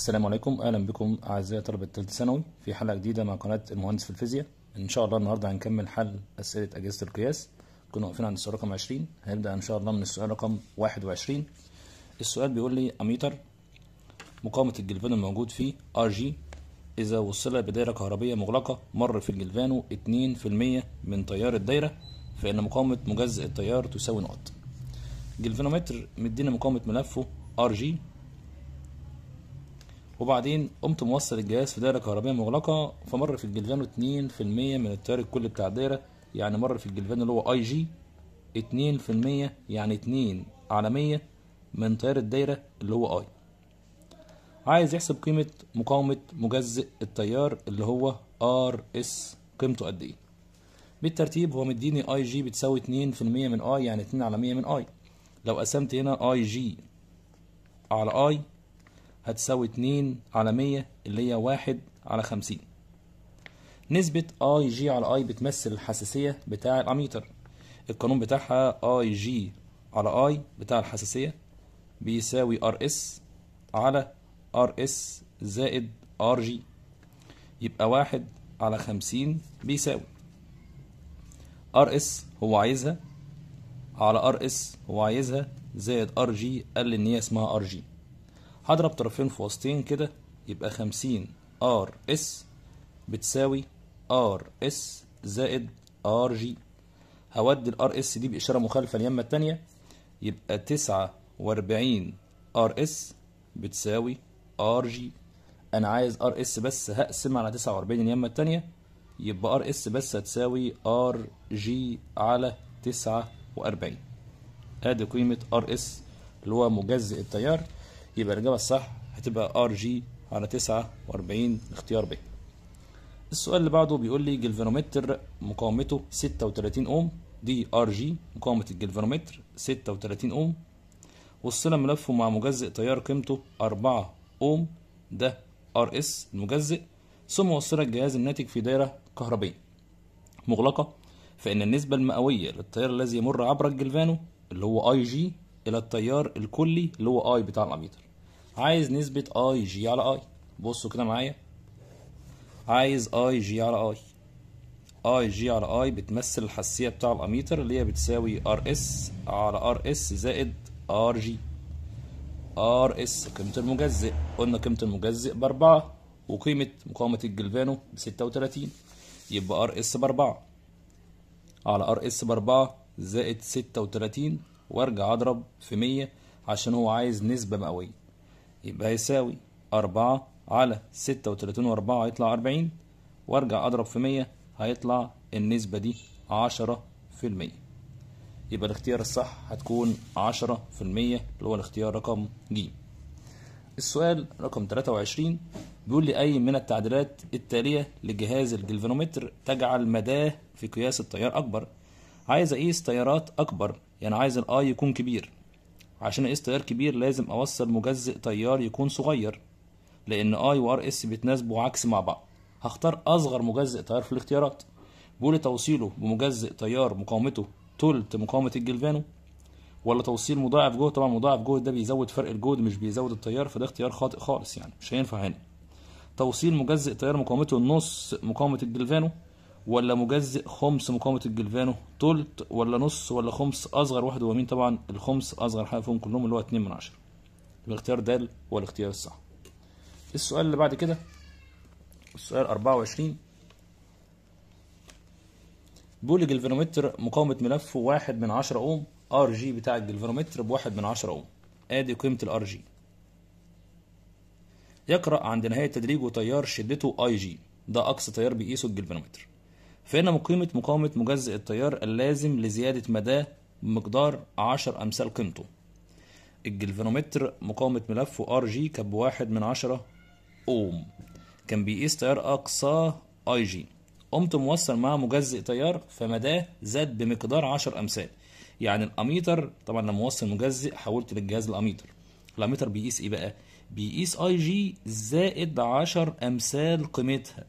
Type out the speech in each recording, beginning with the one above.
السلام عليكم اهلا بكم اعزائي طلبه ثالثه ثانوي في حلقه جديده مع قناه المهندس في الفيزياء ان شاء الله النهارده هنكمل حل اسئله اجهزه القياس كنا واقفين عند السؤال رقم 20 هنبدا ان شاء الله من السؤال رقم 21 السؤال بيقول لي اميتر مقاومه الجلفان الموجود فيه ار جي اذا وصل بدائره كهربيه مغلقه مر في الجلفانو 2% من تيار الدايره فان مقاومه مجزء التيار تساوي نقط جلفانومتر مدينا مقاومه ملفه ار جي وبعدين قمت موصل الجهاز في دايره كهربائيه مغلقه فمر في الجلفان 2% من التيار الكلي بتاع الدايره يعني مر في الجلفان اللي هو اي جي 2% يعني 2 على 100 من تيار الدايره اللي هو اي عايز يحسب قيمه مقاومه مجزئ التيار اللي هو ار اس قيمته قد ايه بالترتيب هو مديني اي جي بتساوي 2% من اي يعني 2 على 100 من اي لو قسمت هنا اي جي على اي هتساوي 2 على 100 اللي هي 1 على 50 نسبة اي جي على اي بتمثل الحساسية بتاع الاميتر القانون بتاعها اي جي على اي بتاع الحساسية بيساوي ار اس على ار اس زائد ار جي يبقى واحد على خمسين بيساوي ار اس هو عايزها على ار اس هو عايزها زائد ار جي قال ان هي اسمها ار جي هضرب طرفين في وسطين كده يبقى خمسين ار اس بتساوي ار اس زائد ار جي هودي الار اس دي بإشارة مخالفة اليمة التانية يبقى تسعة واربعين ار اس بتساوي ار جي انا عايز ار اس بس هقسم على تسعة واربعين اليمة التانية يبقى ار اس بس هتساوي ار جي على تسعة واربعين ادي قيمة ار اس اللي هو مجزئ التيار يبقى الإجابة الصح هتبقى ار جي على 49 اختيار ب السؤال اللي بعده بيقول لي جلفانومتر مقاومته 36 اوم دي ار جي مقاومة الجلفانومتر 36 اوم وصلنا ملفه مع مجزئ تيار قيمته 4 اوم ده ار اس المجزئ ثم وصل الجهاز الناتج في دايرة كهربية مغلقة فإن النسبة المئوية للتيار الذي يمر عبر الجلفانو اللي هو اي جي إلى التيار الكلي اللي هو اي بتاع الأميتر عايز نسبة اي جي على اي بصوا كده معايا عايز اي جي على اي اي جي على اي بتمثل الحساسية بتاع الاميتر اللي هي بتساوي ار اس على ار اس زائد ار جي ار اس قيمة المجزئ قلنا قيمة المجزئ باربعة وقيمة مقاومة الجلفانو بستة وتلاتين يبقى ار اس باربعة على ار اس باربعة زائد ستة وتلاتين وارجع اضرب في مية عشان هو عايز نسبة مئوية يبقى يساوي أربعة على ستة وتلاتين وأربعة هيطلع أربعين وأرجع أضرب في مية هيطلع النسبة دي عشرة في المية يبقى الاختيار الصح هتكون عشرة في المية اللي هو الاختيار رقم ج السؤال رقم 23 بيقول لي أي من التعديلات التالية لجهاز الجلفانومتر تجعل مداه في قياس التيار أكبر عايز أقيس تيارات أكبر يعني عايز الآي يكون كبير عشان اقيس تيار كبير لازم اوصل مجزئ تيار يكون صغير لان اي وار اس بيتناسبوا عكس مع بعض هختار اصغر مجزئ تيار في الاختيارات بيقول توصيله بمجزئ تيار مقاومته تلت مقاومه الجلفانو ولا توصيل مضاعف جهد طبعا مضاعف جهد ده بيزود فرق الجهد مش بيزود التيار فده اختيار خاطئ خالص يعني مش هينفع هنا توصيل مجزئ تيار مقاومته نص مقاومه الجلفانو ولا مجزئ خمس مقاومة الجلفانو تلت ولا نص ولا خمس أصغر واحد هو مين طبعا الخمس أصغر حاجة فيهم كلهم اللي هو اتنين من عشرة الاختيار ده هو الاختيار الصح السؤال اللي بعد كده السؤال 24 بيقول الجلفانومتر مقاومة ملفه واحد من عشرة أوم ار جي بتاع الجلفانومتر بواحد من عشرة أوم آدي قيمة الار جي يقرأ عند نهاية تدريجه تيار شدته اي جي ده أقصى تيار بيقيسه الجلفانومتر فهنا قيمة مقاومة مجزئ التيار اللازم لزيادة مداه بمقدار 10 أمثال قيمته الجلفانومتر مقاومة ملفه ار جي كان بواحد من عشرة أوم كان بيقيس تيار اقصى اي جي قمت موصل مع مجزئ تيار فمداه زاد بمقدار 10 أمثال يعني الأميتر طبعا لما وصل مجزئ حولت للجهاز الأميتر الأميتر بيقيس إيه بقى؟ بيقيس اي جي زائد 10 أمثال قيمتها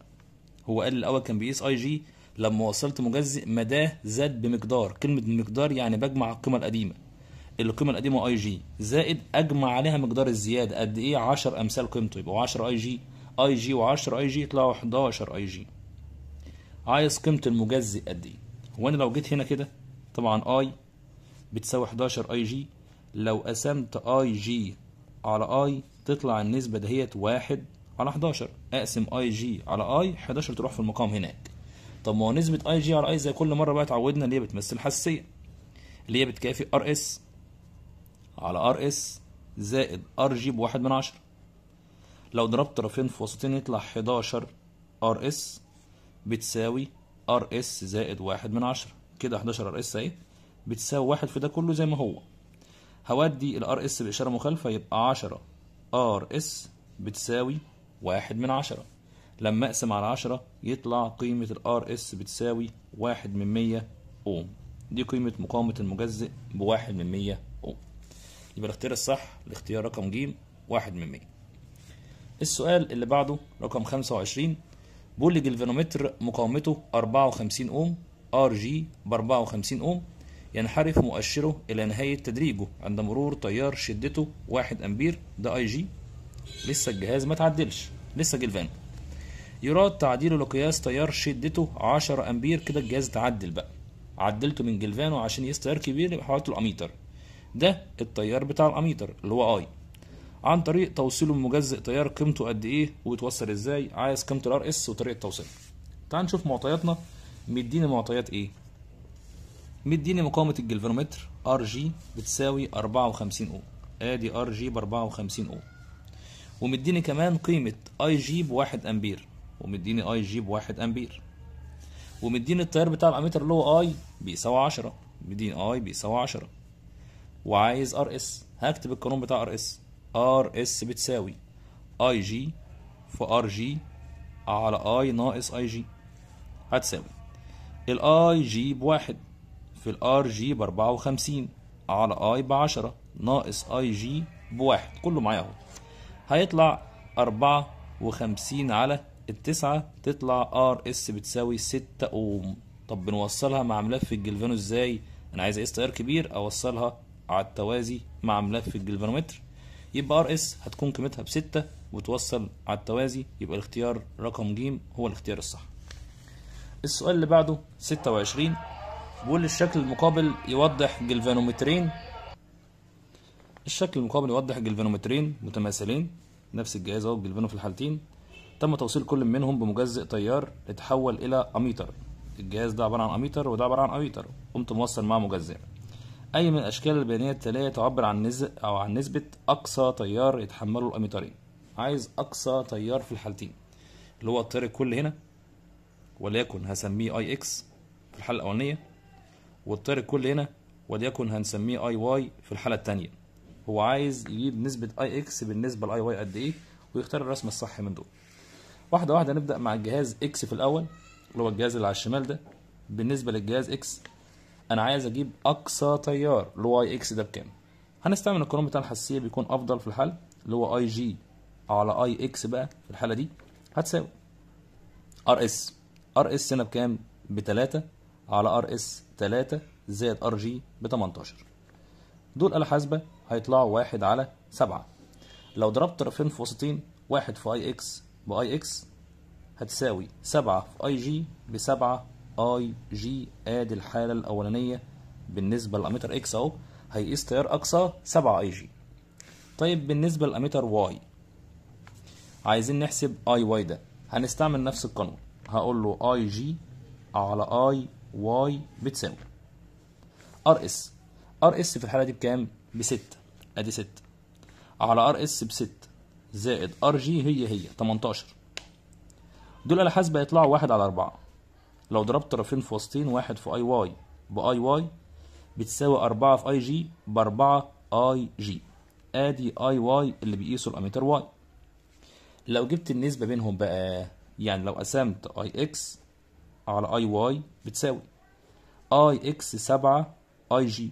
هو قال الأول كان بيقيس اي جي لما وصلت مجزئ مداه زاد بمقدار كلمة مقدار يعني بجمع القيمة القديمة القيمة القديمة اي جي زائد اجمع عليها مقدار الزيادة قد ايه 10 امثال قيمته يبقوا 10 اي جي اي جي و10 اي جي يطلعوا 11 اي جي عايز قيمة المجزئ قد ايه هو انا لو جيت هنا كده طبعا اي بتساوي 11 اي جي لو قسمت اي جي على اي تطلع النسبة دهيت واحد على 11 اقسم اي جي على اي 11 تروح في المقام هناك طب ما هو نسبه اي جي ار اي زي كل مره بقى اتعودنا اللي هي بتمثل حساسيه اللي هي بتكافئ ار اس على ار اس زائد ار جي بواحد من عشرة لو ضربت طرفين في وسطين يطلع 11 ار اس بتساوي ار اس زائد واحد من عشرة كده 11 ار اس اهي بتساوي واحد في ده كله زي ما هو هودي الار اس بإشارة مخالفة يبقى 10 ار اس بتساوي واحد من عشرة لما اقسم على 10 يطلع قيمة الار اس بتساوي واحد من مية اوم دي قيمة مقاومة المجزئ بواحد من مية اوم يبقى الاختيار الصح الاختيار رقم ج واحد من مية السؤال اللي بعده رقم خمسة وعشرين لي جلفانومتر مقاومته أربعة وخمسين اوم ار جي بأربعة وخمسين اوم ينحرف مؤشره إلى نهاية تدريجه عند مرور تيار شدته واحد أمبير ده أي جي لسه الجهاز ما تعدلش لسه جلفانو يراد تعديله لقياس تيار شدته 10 امبير كده الجهاز اتعدل بقى عدلته من جلفانو عشان يقيس تيار كبير يبقى حولته الاميتر ده التيار بتاع الاميتر اللي هو اي عن طريق توصيله لمجزء تيار قيمته قد ايه ويتوصل ازاي عايز قيمه الار اس وطريقه توصيله تعال نشوف معطياتنا مديني معطيات ايه مديني مقاومه الجلفانومتر ار جي بتساوي 54 او ادي ار جي ب 54 او ومديني كمان قيمه اي جي بواحد امبير ومديني اي جي بواحد امبير ومديني التيار بتاع الاميتر اللي هو اي بيساوي 10 مديني اي بيساوي 10 وعايز ار اس هكتب القانون بتاع ار اس ار اس بتساوي اي جي في ار جي على اي ناقص اي جي هتساوي الاي جي بواحد في الار جي ب 54 على اي ب 10 ناقص اي جي بواحد كله معايا اهو هيطلع 54 على التسعة تطلع ار اس بتساوي ستة اوم طب بنوصلها مع ملف الجلفانو ازاي انا عايز اس تيار كبير اوصلها على التوازي مع ملف الجلفانومتر يبقى ار اس هتكون قيمتها بستة وتوصل على التوازي يبقى الاختيار رقم ج هو الاختيار الصح السؤال اللي بعده 26 بيقول الشكل المقابل يوضح جلفانومترين الشكل المقابل يوضح جلفانومترين متماثلين نفس الجهاز اهو الجلفانو في الحالتين تم توصيل كل منهم بمجزئ تيار اتحول إلى أميتر الجهاز ده عبارة عن أميتر وده عبارة عن أميتر قمت موصل معاه مجزئ أي من الأشكال البيانية التالية تعبر عن نسبة أو عن نسبة أقصى تيار يتحمله الأميترين عايز أقصى تيار في الحالتين اللي هو التيار الكل هنا وليكن هسميه أي إكس في الحالة الأولانية والتيار الكل هنا وليكن هنسميه أي واي في الحالة التانية هو عايز يجيب نسبة أي إكس بالنسبة لأي واي قد إيه ويختار الرسم الصح من دول واحدة واحدة نبدأ مع الجهاز اكس في الأول اللي هو الجهاز اللي على الشمال ده بالنسبة للجهاز اكس أنا عايز أجيب أقصى تيار اللي هو اي اكس ده بكام هنستعمل بتاع الحساسية بيكون أفضل في الحل اللي هو اي جي على اي اكس بقى في الحالة دي هتساوي ار اس ار اس هنا بكام؟ بتلاتة على ار اس تلاتة زائد ار جي بتمنتاشر دول آلة حاسبة هيطلعوا واحد على سبعة لو ضربت طرفين في وسطين واحد في اي اكس باي اكس هتساوي 7 في اي جي بسبعة اي جي ادي الحالة الأولانية بالنسبة للأميتر اكس اهو هيقيس تيار أقصى 7 اي جي طيب بالنسبة للأميتر واي عايزين نحسب اي واي ده هنستعمل نفس القانون هقول له اي جي على اي واي بتساوي ار اس ار اس في الحالة دي بكام؟ بستة ادي ستة على ار اس بستة زائد ار جي هي هي 18 دول على حسب هيطلعوا واحد على أربعة لو ضربت طرفين في وسطين واحد في أي واي بأي واي بتساوي أربعة في أي جي بأربعة أي جي أدي أي واي اللي بيقيسه الأميتر واي لو جبت النسبة بينهم بقى يعني لو قسمت أي إكس على أي واي بتساوي أي إكس سبعة أي جي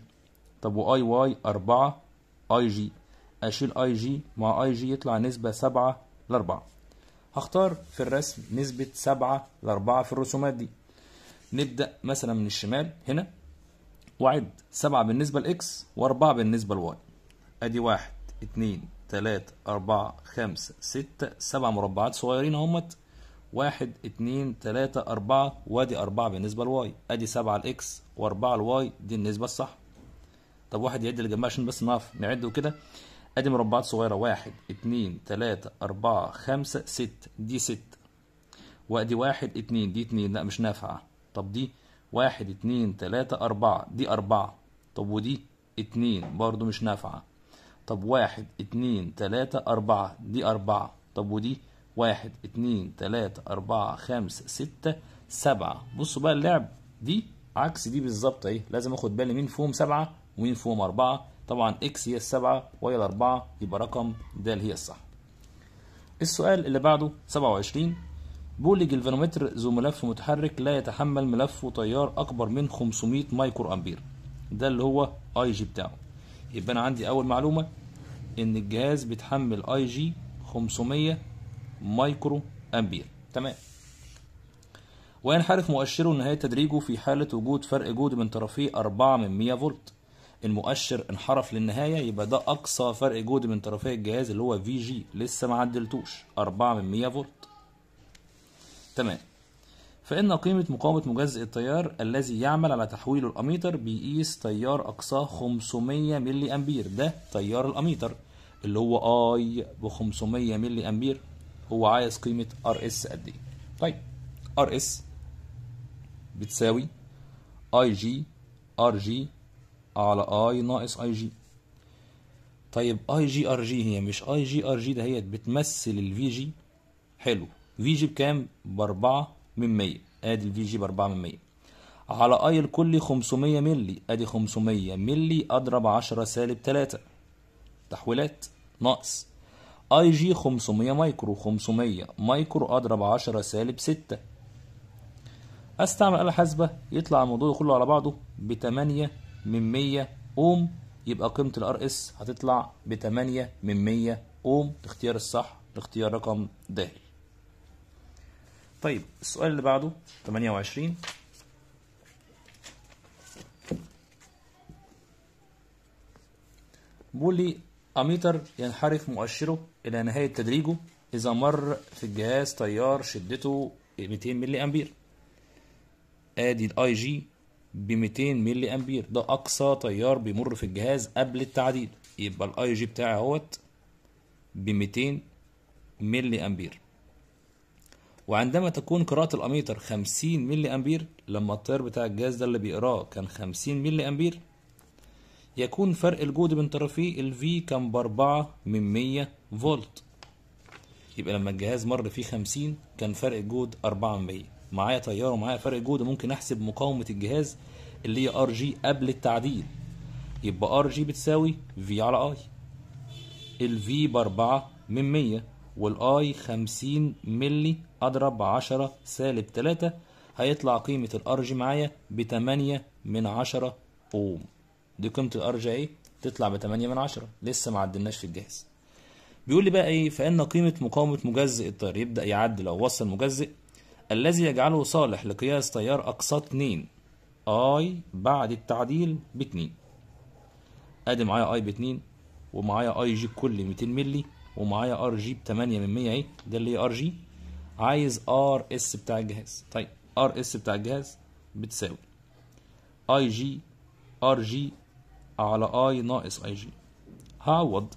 طب وأي واي أربعة أي جي أشيل أي جي مع أي جي يطلع نسبة سبعة لأربعة هختار في الرسم نسبة 7 ل 4 في الرسومات دي نبدأ مثلا من الشمال هنا وعد 7 بالنسبة لإكس و4 بالنسبة لواي أدي 1 2 3 4 5 6 7 مربعات صغيرين اهمت 1 2 3 4 وادي 4 بالنسبة لواي أدي 7 لإكس و4 لواي دي النسبة الصح طب واحد يعد اللي جنبها عشان بس نعرف نعده كده ادي مربعات صغيرة واحد اتنين تلاتة اربعة خمسة ست دي ست وادي واحد اتنين دي اتنين لا مش نافعة طب دي واحد اتنين تلاتة اربعة دي اربعة طب ودي اتنين برضو مش نافعة طب واحد اتنين تلاتة اربعة دي اربعة طب ودي واحد اتنين تلاتة اربعة خمسة ستة سبعة بصوا بقى اللعب دي عكس دي بالظبط اهي لازم اخد بالي مين فيهم سبعة ومين فيهم اربعة طبعا اكس هي السبعة وهي الأربعة يبقى رقم د هي الصح السؤال اللي بعده 27 بولج الفانومتر ذو ملف متحرك لا يتحمل ملف تيار أكبر من 500 مايكرو أمبير ده اللي هو اي جي بتاعه يبقى أنا عندي أول معلومة إن الجهاز بيتحمل اي جي 500 مايكرو أمبير تمام وينحرف مؤشره نهاية تدريجه في حالة وجود فرق جود من طرفيه 4 من 100 فولت المؤشر انحرف للنهايه يبقى ده اقصى فرق جهد من طرفي الجهاز اللي هو في جي لسه ما عدلتوش 4 من 100 فولت تمام فإن قيمة مقاومة مجزئ التيار الذي يعمل على تحويل الأميتر بيقيس تيار أقصاه 500 ملي أمبير ده تيار الأميتر اللي هو اي ب 500 ملي امبير هو عايز قيمه ار اس قد ايه طيب ار اس بتساوي اي جي ار جي على اي ناقص اي جي طيب اي جي ار جي هي مش اي جي ار جي ده هي بتمثل الفي جي حلو في جي بكام ب 4 من 100 ادي الفي جي ب 4 من 100 على اي الكلي 500 ملي ادي 500 ملي اضرب 10 سالب 3 تحويلات ناقص اي جي 500 مايكرو 500 مايكرو اضرب 10 سالب 6 استعمل آلة حاسبة يطلع الموضوع كله على بعضه ب 8 من 100 اوم يبقى قيمه الار اس هتطلع ب 8 من 100 اوم الاختيار الصح الاختيار رقم د طيب السؤال اللي بعده 28 بيقول لي اميتر ينحرف مؤشره الى نهايه تدريجه اذا مر في الجهاز تيار شدته 200 ملي امبير ادي الاي جي ب 200 ملي امبير ده اقصى تيار بيمر في الجهاز قبل التعديل يبقى الاي جي بتاعي اهوت ب 200 ملي امبير وعندما تكون قراءة الأميتر 50 ملي أمبير لما التيار بتاع الجهاز ده اللي بيقراه كان 50 ملي أمبير يكون فرق الجهد بين طرفيه ال V كان 4 من 100 فولت يبقى لما الجهاز مر فيه 50 كان فرق الجهد 4 من 100 معايا تيار ومعايا فرق جهد ممكن احسب مقاومه الجهاز اللي هي ار جي قبل التعديل يبقى ار جي بتساوي في على اي الفي ب 4 من 100 والاي 50 ملي اضرب 10 سالب 3 هيطلع قيمه الار جي معايا ب 8 من 10 اوم دي قيمه الار جي ايه تطلع ب 8 من 10 لسه ما عدلناش في الجهاز بيقول لي بقى ايه فان قيمه مقاومه مجزئ التيار يبدا يعدل او وصل مجزئ الذي يجعله صالح لقياس تيار أقصى 2 اي بعد التعديل ب 2 ادي معايا اي ب 2 ومعايا اي جي كل 200 مللي ومعايا ار جي ب 8 من 100 ايه ده اللي هي ار جي عايز ار اس بتاع الجهاز طيب ار اس بتاع الجهاز بتساوي اي جي ار جي على اي ناقص اي جي هعوض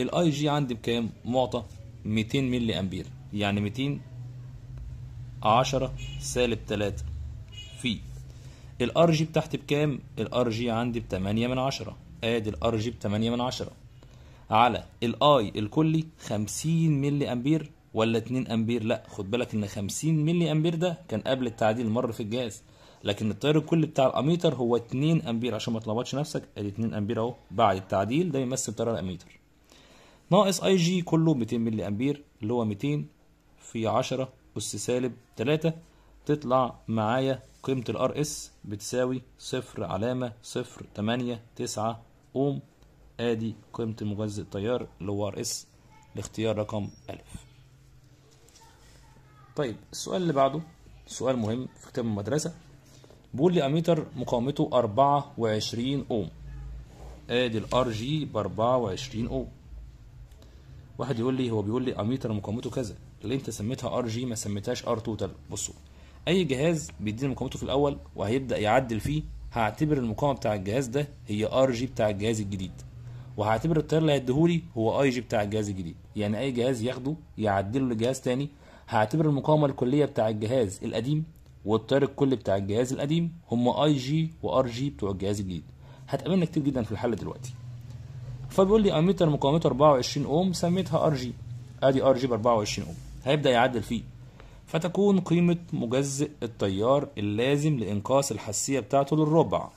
الاي جي عندي بكام معطى 200 مللي امبير يعني 200 10 سالب 3 في الار جي بتاعتي بكام الار جي عندي ب 8 من 10 ادي الار جي ب 8 من 10 على الاي الكلي 50 ملي امبير ولا 2 امبير لا خد بالك ان 50 ملي امبير ده كان قبل التعديل مر في الجهاز لكن التيار الكلي بتاع الاميتر هو 2 امبير عشان ما تلخبطش نفسك ادي 2 امبير اهو بعد التعديل ده يمثل تيار الاميتر ناقص اي جي كله 200 ملي امبير اللي هو 200 في 10 أس سالب تلاتة تطلع معايا قيمة الار اس بتساوي صفر علامة صفر تمانية تسعة أوم آدي قيمة المغذي التيار اللي هو ار اس لاختيار رقم ألف طيب السؤال اللي بعده سؤال مهم في كتاب المدرسة بيقول لي أميتر مقاومته أربعة وعشرين أوم آدي الار جي بأربعة وعشرين أوم واحد يقول لي هو بيقول لي أميتر مقاومته كذا اللي انت سميتها ار جي ما سميتهاش ار توتال بصوا اي جهاز بيديني مقاومته في الاول وهيبدا يعدل فيه هعتبر المقاومه بتاع الجهاز ده هي ار جي بتاع الجهاز الجديد وهعتبر التيار اللي هيديهولي هو اي جي بتاع الجهاز الجديد يعني اي جهاز ياخده يعدله لجهاز تاني هعتبر المقاومه الكليه بتاع الجهاز القديم والتيار الكلي بتاع الجهاز القديم هم اي جي وار جي بتوع الجهاز الجديد هتقابلنا كتير جدا في الحل دلوقتي فبيقول لي اميتر مقاومته 24 اوم سميتها ار جي ادي ار جي ب 24 اوم هيبدأ يعدل فيه فتكون قيمة مجزئ التيار اللازم لإنقاص الحساسية بتاعته للربع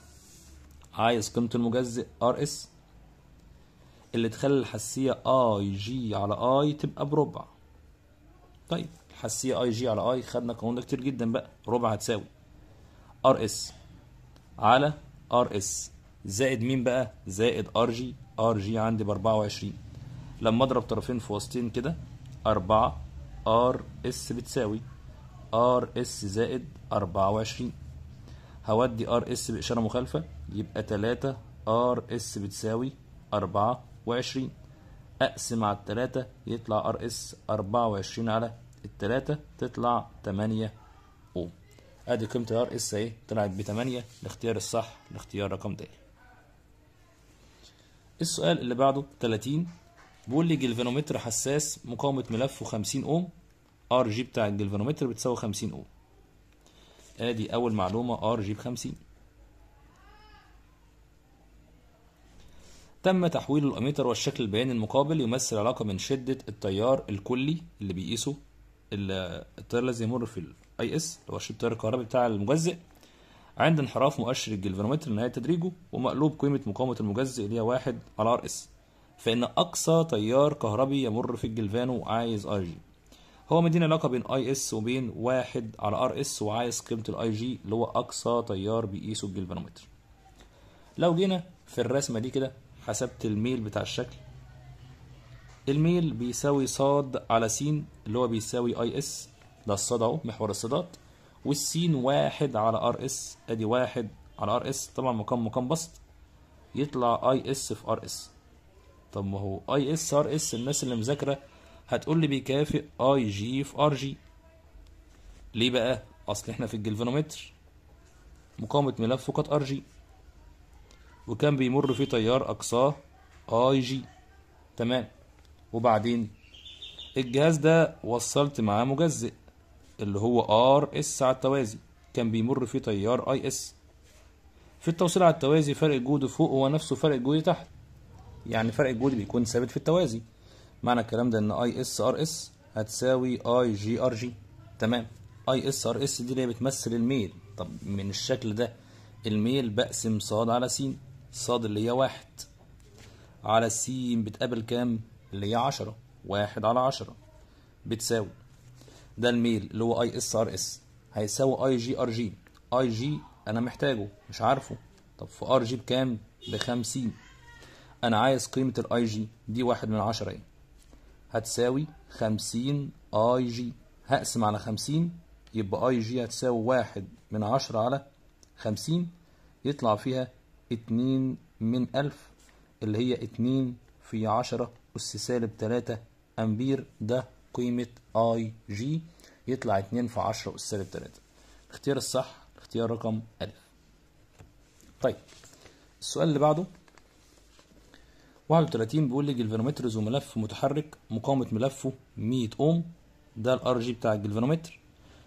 عايز قيمة المجزئ RS اللي تخلي الحساسية اي جي على اي تبقى بربع طيب الحساسية اي جي على اي خدنا القانون ده كتير جدا بقى ربع هتساوي ار اس على ار اس زائد مين بقى زائد ار جي ار جي عندي ب 24 لما اضرب طرفين في وسطين كده 4 ار اس بتساوي ار اس زائد 24 هودي ار اس بإشارة مخالفة يبقى 3 ار اس بتساوي 24 أقسم على التلاتة يطلع ار اس 24 على التلاتة تطلع 8 اوم ادي قيمة ار اس اهي طلعت ب 8 الاختيار الصح الاختيار رقم د السؤال اللي بعده 30 بيقول لي جلفانومتر حساس مقاومة ملفه 50 اوم ار جي بتاع الجلفانومتر بتساوي 50 اوم ادي اول معلومه ار جي ب 50 تم تحويل الاميتر والشكل البياني المقابل يمثل علاقه من شده التيار الكلي اللي بيقيسه التيار الذي يمر في الاي اس اللي هو شده التيار الكهربي بتاع المجزئ عند انحراف مؤشر الجلفانومتر نهايه تدريجه ومقلوب قيمه مقاومه المجزئ اللي هي 1 على ار اس فان اقصى تيار كهربي يمر في الجلفانو عايز ار جي هو مدينا علاقه بين اي اس وبين واحد على ار اس وعايز قيمه الاي جي اللي هو اقصى تيار بيقيسه e الجلفانومتر لو جينا في الرسمه دي كده حسبت الميل بتاع الشكل الميل بيساوي صاد على س اللي هو بيساوي اي اس ده الصاد اهو محور الصادات والسين واحد على ار اس ادي واحد على ار اس طبعا مقام مقام بسط يطلع اي اس في ار اس طب ما هو اي اس ار اس الناس اللي مذاكره هتقول لي بيكافئ اي جي في ار جي ليه بقى اصل احنا في الجلفانومتر مقاومة ملفه كانت ار جي وكان بيمر فيه تيار اقصاه اي جي تمام وبعدين الجهاز ده وصلت معاه مجزئ اللي هو ار اس على التوازي كان بيمر فيه تيار اي اس في التوصيل على التوازي فرق الجهد فوق هو نفسه فرق الجهد تحت يعني فرق الجهد بيكون ثابت في التوازي معنى الكلام ده ان اي اس ار اس هتساوي اي جي ار جي تمام اي اس ار اس دي اللي بتمثل الميل طب من الشكل ده الميل بقسم ص على س ص اللي هي واحد على س بتقابل كام اللي هي عشرة واحد على عشرة بتساوي ده الميل اللي هو اي اس ار اس هيساوي اي جي ار جي اي جي انا محتاجه مش عارفه طب في ار جي بكام بخمسين انا عايز قيمه الاي جي دي واحد من عشرة ايه هتساوي 50 اي جي هقسم على 50 يبقى اي جي هتساوي 1 من 10 على 50 يطلع فيها 2 من 1000 اللي هي 2 في 10 أس سالب 3 أمبير ده قيمة اي جي يطلع 2 في 10 أس سالب 3 الاختيار الصح اختيار رقم ألف طيب السؤال اللي بعده 31 بيقول لي جلفانومتر ذو ملف متحرك مقاومة ملفه 100 اوم ده الار جي بتاع الجلفانومتر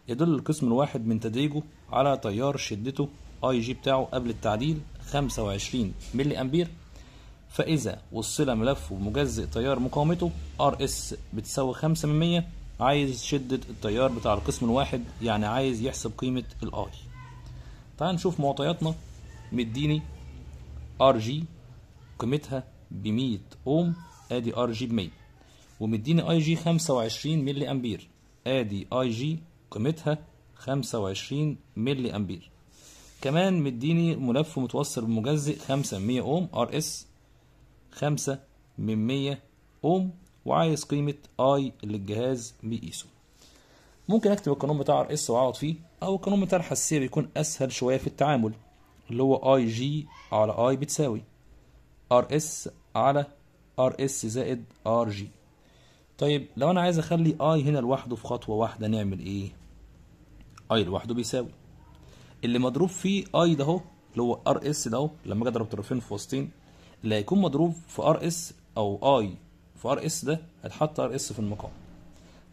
يدل القسم الواحد من تدريجه على تيار شدته اي جي بتاعه قبل التعديل 25 ملي امبير فاذا وصل ملفه بمجزئ تيار مقاومته ار اس بتساوي 5 من 100 عايز شدة التيار بتاع القسم الواحد يعني عايز يحسب قيمة الاي تعال نشوف معطياتنا مديني ار جي قيمتها ب 100 اوم ادي ار جي ب 100 ومديني اي جي 25 ملي امبير ادي اي جي قيمتها 25 ملي امبير كمان مديني ملف متوصل بمجزئ 5 من 100 اوم ار اس 5 من 100 اوم وعايز قيمة اي اللي الجهاز بيقيسه ممكن اكتب القانون بتاع ار اس واقعد فيه او القانون بتاع الحساسية بيكون اسهل شوية في التعامل اللي هو اي جي على اي بتساوي ار اس على ار اس زائد ار جي طيب لو انا عايز اخلي اي هنا لوحده في خطوه واحده نعمل ايه اي لوحده بيساوي اللي مضروب فيه اي ده اهو اللي هو ار اس ده اهو لما اجي اضرب طرفين في وسطين اللي هيكون مضروب في ار اس او اي في ار اس ده هتحط ار اس في المقام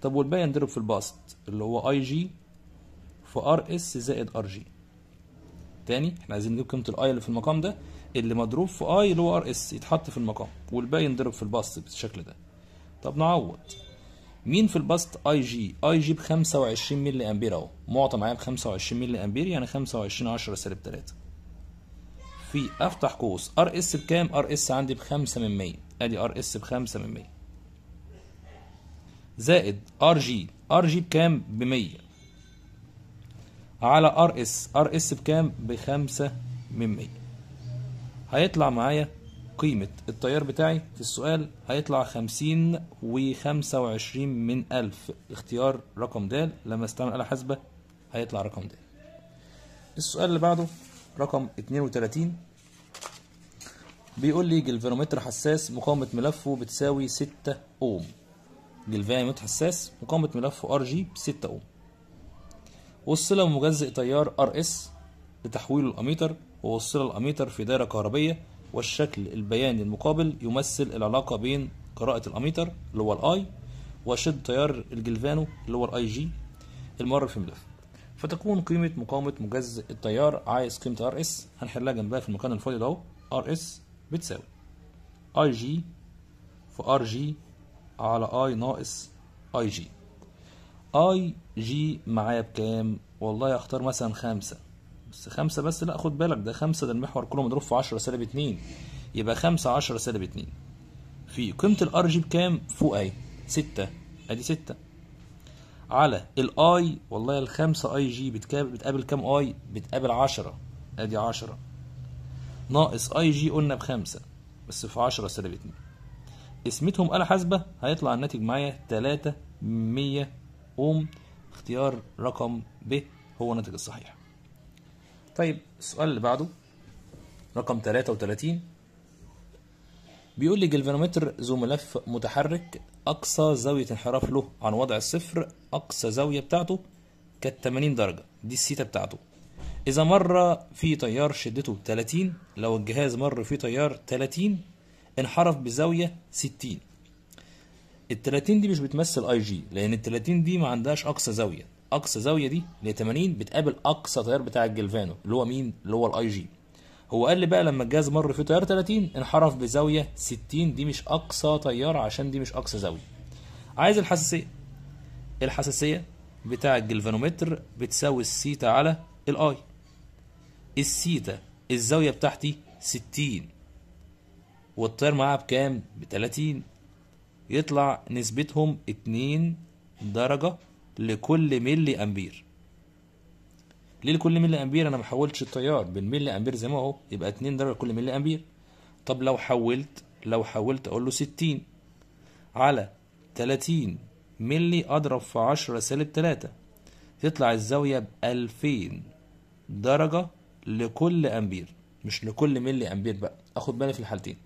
طب والباقي هنضرب في الباست اللي هو اي جي في ار اس زائد ار جي تاني احنا عايزين نجيب قيمه الاي اللي في المقام ده اللي مضروب في اي اللي هو ار اس يتحط في المقام والباقي ينضرب في الباست بالشكل ده طب نعوض مين في الباست اي جي اي جي ب 25 ملي امبير اهو معطى معايا ب 25 ملي امبير يعني 25 10 سالب 3 في افتح قوس ار اس بكام ار اس عندي ب 5 من 100 ادي ار اس ب 5 من 100 زائد ار جي ار جي بكام ب 100 على ار اس ار اس بكام ب 5 من 100 هيطلع معايا قيمة التيار بتاعي في السؤال هيطلع خمسين وخمسة وعشرين من ألف اختيار رقم د لما استعمل آلة حاسبة هيطلع رقم د السؤال اللي بعده رقم اتنين وتلاتين بيقول لي جلفانومتر حساس مقاومة ملفه بتساوي ستة أوم جلفانومتر حساس مقاومة ملفه ار جي بستة أوم وصل مجزئ تيار ار اس لتحويله الأميتر ووصل الأميتر في دائرة كهربية والشكل البياني المقابل يمثل العلاقة بين قراءة الأميتر اللي هو الآي وشد تيار الجلفانو اللي هو الآي جي المر في ملف فتكون قيمة مقاومة مجزء التيار عايز قيمة ار اس هنحلها جنبها في المكان الفاضي ده ار اس بتساوي اي جي في ار جي على اي ناقص اي جي اي جي معايا بكام؟ والله اختار مثلا خمسة بس خمسة بس لا خد بالك ده خمسة ده المحور كله مضروب في 10 سالب 2 يبقى 5 10 سالب 2 في قيمة الار جي بكام فوق اهي 6 ادي 6 على الاي والله الخمسة اي جي بتقابل كام اي بتقابل 10 ادي 10 ناقص اي جي قلنا بخمسة بس في 10 سالب 2 قسمتهم آلة حاسبة هيطلع الناتج معايا 3 100 اوم اختيار رقم ب هو الناتج الصحيح طيب السؤال اللي بعده رقم 33 بيقول لي جلفانومتر ذو ملف متحرك أقصى زاوية انحراف له عن وضع الصفر أقصى زاوية بتاعته كانت 80 درجة دي السيتا بتاعته إذا مر في تيار شدته 30 لو الجهاز مر في تيار 30 انحرف بزاوية 60 ال 30 دي مش بتمثل اي جي لأن ال 30 دي ما عندهاش أقصى زاوية اقصى زاويه دي اللي هي 80 بتقابل اقصى تيار بتاع الجلفانو اللي هو مين اللي هو الاي جي هو قال لي بقى لما الجهاز مر في تيار 30 انحرف بزاويه 60 دي مش اقصى تيار عشان دي مش اقصى زاويه عايز الحساسيه الحساسيه بتاع الجلفانومتر بتساوي السيتا على الاي السيتا الزاويه بتاعتي 60 والتيار معاها بكام ب 30 يطلع نسبتهم 2 درجه لكل ملي أمبير ليه لكل ملي أمبير أنا ما حولتش التيار بالملي أمبير زي ما هو يبقى 2 درجة لكل ملي أمبير طب لو حولت لو حولت أقول له 60 على 30 ملي أضرب في 10 سالب 3 تطلع الزاوية ب 2000 درجة لكل أمبير مش لكل ملي أمبير بقى أخد بالي في الحالتين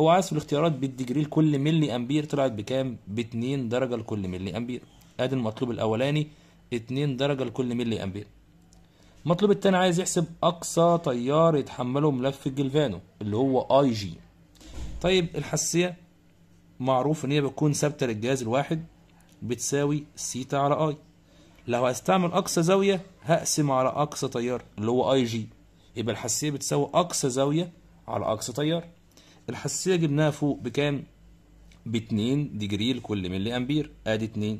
هو عايز في الاختيارات بالديجري لكل ملي أمبير طلعت بكام؟ ب 2 درجة لكل ملي أمبير ادي المطلوب الاولاني 2 درجه لكل ملي امبير المطلوب الثاني عايز يحسب اقصى تيار يتحمله ملف الجلفانو اللي هو اي جي طيب الحساسيه معروف ان هي بتكون ثابته للجهاز الواحد بتساوي سيتا على اي لو هستعمل اقصى زاويه هقسم على اقصى تيار اللي هو اي جي يبقى الحساسيه بتساوي اقصى زاويه على اقصى تيار الحساسيه جبناها فوق بكام ب 2 ديجري لكل ملي امبير ادي 2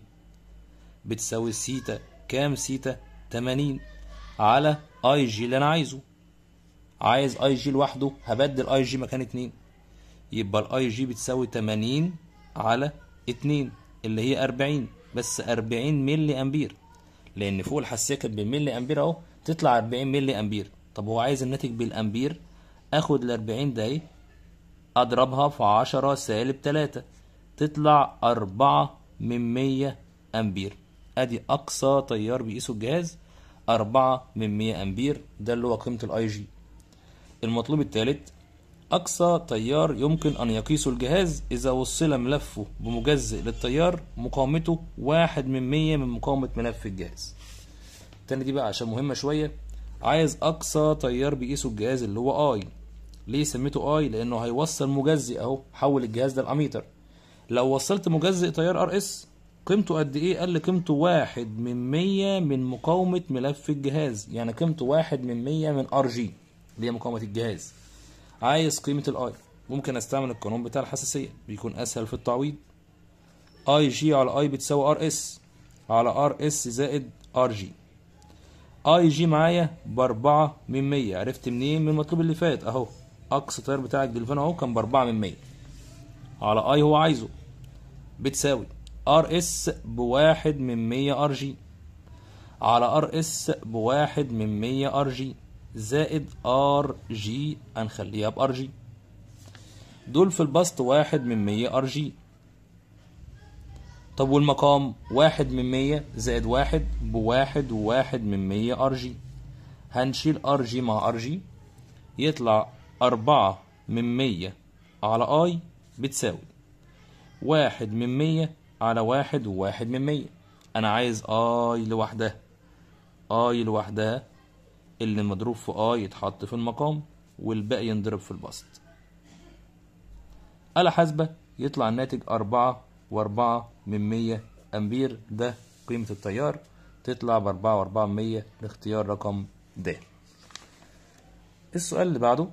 بتساوي سيتا كام سيتا 80 على اي جي اللي انا عايزه عايز اي جي لوحده هبدل اي جي مكان 2 يبقى الاي جي بتساوي 80 على 2 اللي هي 40 بس 40 ملي امبير لان فوق الحساسيه كانت بالملي امبير اهو تطلع 40 ملي امبير طب هو عايز الناتج بالامبير اخد ال 40 ده ايه اضربها في 10 سالب 3 تطلع 4 من 100 امبير ادي اقصى تيار بيقيسه الجهاز 4 من 100 امبير ده اللي هو قيمه الاي جي المطلوب الثالث اقصى تيار يمكن ان يقيسه الجهاز اذا وصل ملفه بمجزئ للتيار مقاومته 1 من 100 من مقاومه ملف الجهاز تاني دي بقى عشان مهمه شويه عايز اقصى تيار بيقيسه الجهاز اللي هو اي ليه سميته اي لانه هيوصل مجزئ اهو حول الجهاز ده لاميتر لو وصلت مجزئ تيار ار اس قيمته قد ايه قال لي قيمته واحد من مية من مقاومة ملف الجهاز يعني قيمته واحد من مية من ار جي اللي هي مقاومة الجهاز عايز قيمة الاي ممكن استعمل القانون بتاع الحساسية بيكون اسهل في التعويض اي جي على اي بتساوي ار اس على ار اس زائد ار جي اي جي معايا باربعة من مية عرفت منين من المطلوب اللي فات اهو اقصى تيار بتاع الجلفان اهو كان باربعة من مية على اي هو عايزه بتساوي ار اس بواحد من 100 ار جي على ار اس بواحد من 100 ار جي زائد ار جي هنخليها بار جي دول في البسط واحد من 100 ار جي طب والمقام واحد من 100 زائد واحد بواحد وواحد من 100 ار جي هنشيل ار جي مع ار جي يطلع أربعة من مية على اي بتساوي واحد من مية على واحد وواحد من مية أنا عايز آي لوحدها آي لوحدها اللي مضروب في آي يتحط في المقام والباقي ينضرب في البسط آلة حاسبة يطلع الناتج أربعة وأربعة من مية أمبير ده قيمة التيار تطلع بأربعة وأربعة من مية لاختيار رقم د السؤال اللي بعده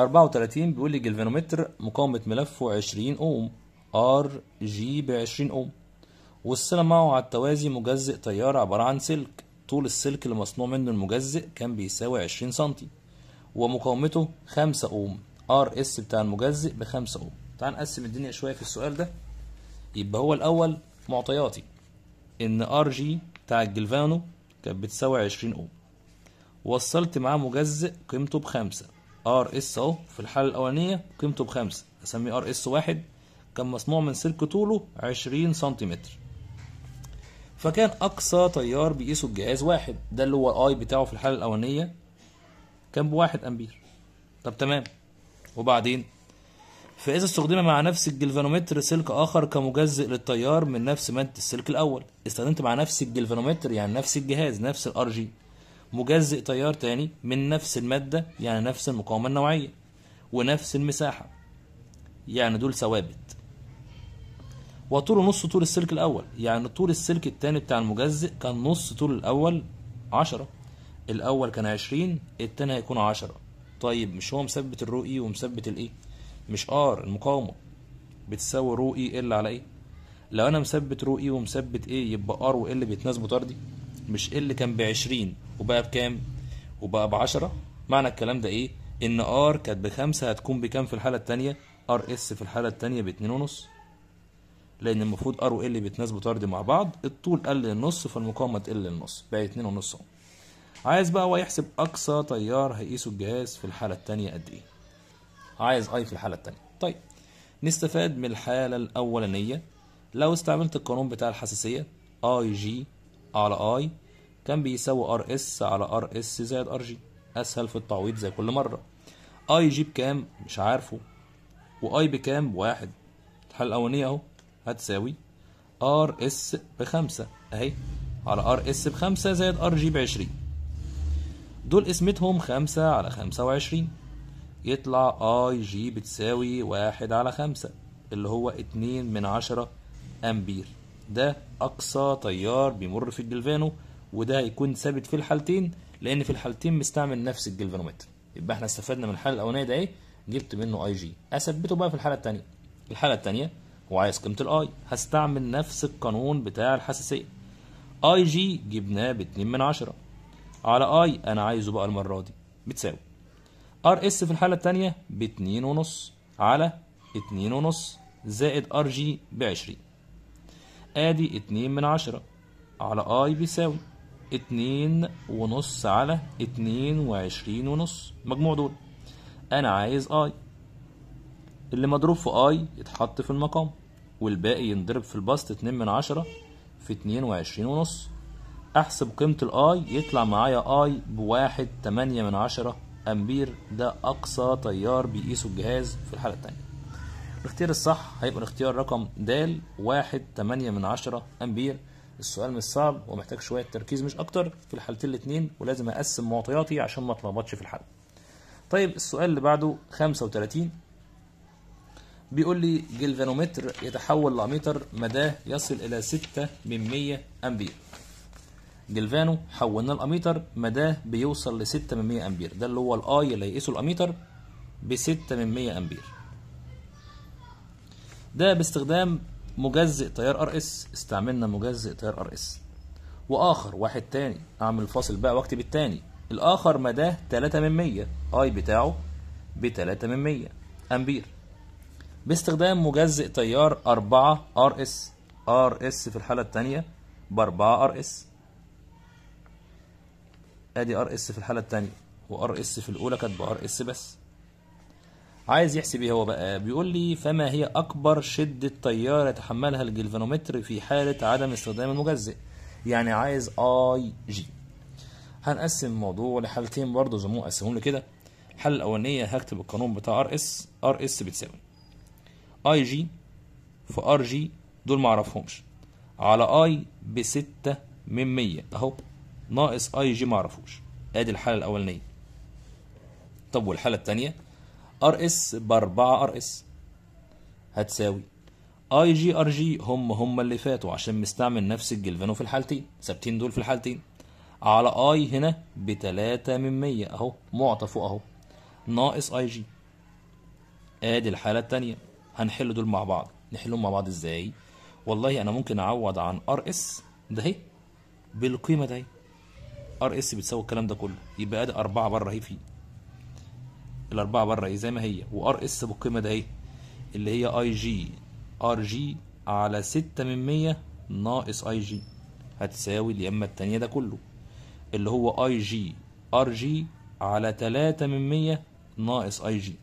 أربعة وتلاتين بيقول لي جلفانومتر مقاومة ملفه عشرين أوم ار جي 20 اوم والسلة معه على التوازي مجزئ تيار عبارة عن سلك طول السلك اللي مصنوع منه المجزئ كان بيساوي 20 سنتي ومقاومته 5 اوم ار اس بتاع المجزئ 5 اوم تعال نقسم الدنيا شوية في السؤال ده يبقى هو الأول معطياتي إن ار جي بتاع الجلفانو كانت بتساوي 20 اوم وصلت معاه مجزئ قيمته بخمسة ار اس اهو في الحالة الأولانية قيمته بخمسة أسميه ار اس واحد كان مصنوع من سلك طوله 20 سنتيمتر فكان أقصى تيار بيقيسه الجهاز واحد ده اللي هو الأي بتاعه في الحالة الأولانية كان بواحد أمبير طب تمام وبعدين فإذا استخدم مع نفس الجلفانومتر سلك آخر كمجزئ للتيار من نفس مادة السلك الأول استخدمت مع نفس الجلفانومتر يعني نفس الجهاز نفس الار جي مجزئ تيار تاني من نفس المادة يعني نفس المقاومة النوعية ونفس المساحة يعني دول ثوابت وطوله نص طول السلك الاول يعني طول السلك الثاني بتاع المجزئ كان نص طول الاول 10 الاول كان 20 الثاني هيكون 10 طيب مش هو مثبت الرو اي e ومثبت الايه e؟ مش ار المقاومه بتساوي رو اي e ال على ايه لو انا مثبت رو اي ومثبت ايه يبقى ار وال بيتناسبوا طردي مش ال كان ب 20 وبقى بكام وبقى ب 10 معنى الكلام ده ايه ان ار كانت بخمسة هتكون بكام في الحاله الثانيه ار اس في الحاله الثانيه باتنين ونص لان المفروض ار ال بيتناسبوا طرد مع بعض الطول قل للنص فالمقاومه تقل للنص بقى 2 ونص اهو عايز بقى هو يحسب اقصى تيار هيقيسه الجهاز في الحاله الثانيه قد ايه عايز اي في الحاله الثانيه طيب نستفاد من الحاله الاولانيه لو استعملت القانون بتاع الحساسيه اي جي على اي كان بيساوي ار اس على ار اس زائد ار جي اسهل في التعويض زي كل مره اي جي بكام مش عارفه واي بكام واحد الحاله الاولانيه اهو هتساوي ار اس بخمسة اهي على ار اس بخمسة زائد ار جي بعشرين دول قسمتهم خمسة على خمسة وعشرين يطلع اي جي بتساوي واحد على خمسة اللي هو اتنين من عشرة امبير ده اقصى تيار بيمر في الجلفانو وده هيكون ثابت في الحالتين لان في الحالتين مستعمل نفس الجلفانومتر يبقى احنا استفدنا من الحاله الاولانيه ده ايه جبت منه اي جي اثبته بقى في الحاله الثانيه الحاله الثانيه وعايز قيمة الاي هستعمل نفس القانون بتاع الحساسية اي جي جبناه باتنين من عشرة على اي انا عايزه بقى المرة دي بتساوي ار اس في الحالة التانية باتنين ونص على اتنين ونص زائد ار جي بعشرين ادي اتنين من عشرة على اي بيساوي اتنين ونص على اتنين وعشرين ونص مجموع دول انا عايز اي اللي مضروب في اي يتحط في المقام والباقي ينضرب في البسط 2 من 10 في 22 ونص احسب قيمة الاي يطلع معايا اي بواحد تمانية من عشرة امبير ده اقصى تيار بيقيسه الجهاز في الحالة التانية الاختيار الصح هيبقى الاختيار رقم د واحد تمانية من عشرة امبير السؤال مش صعب ومحتاج شوية تركيز مش اكتر في الحالتين الاتنين ولازم اقسم معطياتي عشان ما اتلخبطش في الحل طيب السؤال اللي بعده خمسة وتلاتين بيقول لي جلفانومتر يتحول لأميتر مداه يصل إلى 6 من 100 أمبير جلفانو حولناه لأميتر مداه بيوصل ل 6 من 100 أمبير ده اللي هو الآي اللي هيقيسه الأميتر ب 6 من 100 أمبير ده باستخدام مجزئ تيار ار اس استعملنا مجزئ تيار ار اس واخر واحد تاني اعمل فاصل بقى واكتب التاني الاخر مداه 3 من 100 اي بتاعه ب 3 من 100 امبير باستخدام مجزئ تيار 4 ار اس ار اس في الحالة الثانية ب 4 ار اس ادي ار اس في الحالة الثانية وار اس في الاولى كانت بار اس بس عايز يحسب ايه هو بقى بيقول لي فما هي اكبر شدة تيار يتحملها الجلفانومتر في حالة عدم استخدام المجزئ يعني عايز اي جي هنقسم الموضوع لحالتين برضه زي ما قسمهم لي كده الحاله الاولانيه هكتب القانون بتاع ار اس ار اس بتساوي اي جي في ار جي دول معرفهمش على اي بستة من 100 اهو ناقص اي جي معرفوش ادي الحالة الاولانية طب والحالة الثانيه ار اس 4 ار اس هتساوي اي جي ار جي هم هم اللي فاتوا عشان مستعمل نفس الجلفانو في الحالتين ثابتين دول في الحالتين على اي هنا بتلاتة من 100 اهو معطى فوق اهو ناقص اي جي ادي الحالة الثانيه هنحل دول مع بعض نحلهم مع بعض ازاي والله انا ممكن اعوض عن ار اس ده اهي بالقيمه ده ار اس بتساوي الكلام ده كله يبقى ادي 4 بره اهي فيه الاربعه بره اهي زي ما هي وار اس بالقيمه ده اهي اللي هي اي جي ار جي على 6 من 100 ناقص اي جي هتساوي اما الثانيه ده كله اللي هو اي جي ار جي على 3 من 100 ناقص اي جي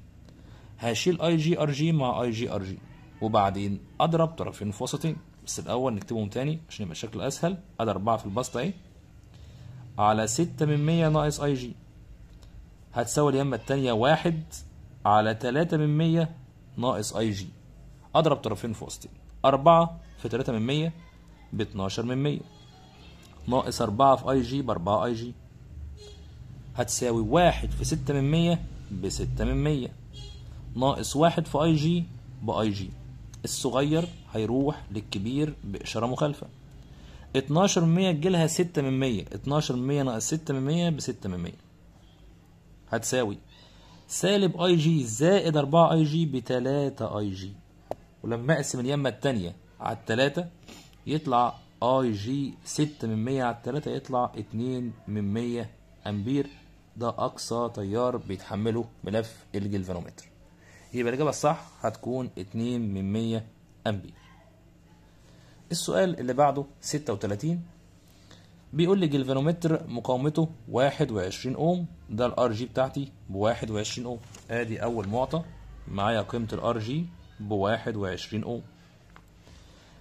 هشيل اي جي ار جي مع اي جي ار جي وبعدين اضرب طرفين في وسطين بس الاول نكتبهم تاني عشان يبقى الشكل اسهل ادي 4 في البسطه اهي على 6 من 100 ناقص اي جي هتساوي اليمه التانيه 1 على 3 من 100 ناقص اي جي اضرب طرفين في وسطين 4 في 3 من 100 ب 12 من 100 ناقص 4 في اي جي ب 4 اي جي هتساوي 1 في 6 من 100 ب 6 من 100 ناقص واحد في اي جي باي جي الصغير هيروح للكبير بإشارة مخالفة 12 من 100 تجيلها 6 من 100 12 من 100 ناقص 6 من 100 ب 6 من 100 هتساوي سالب اي جي زائد 4 اي جي ب 3 اي جي ولما اقسم اليمة التانية على التلاتة يطلع اي جي 6 من 100 على التلاتة يطلع 2 من 100 امبير ده اقصى تيار بيتحمله ملف الجلفانومتر يبقى الإجابة الصح هتكون 2 من 100 أمبير السؤال اللي بعده 36 بيقول لي جلفانومتر مقاومته 21 أوم ده الار جي بتاعتي ب 21 أوم آدي أول معطى معايا قيمة الار جي ب 21 أوم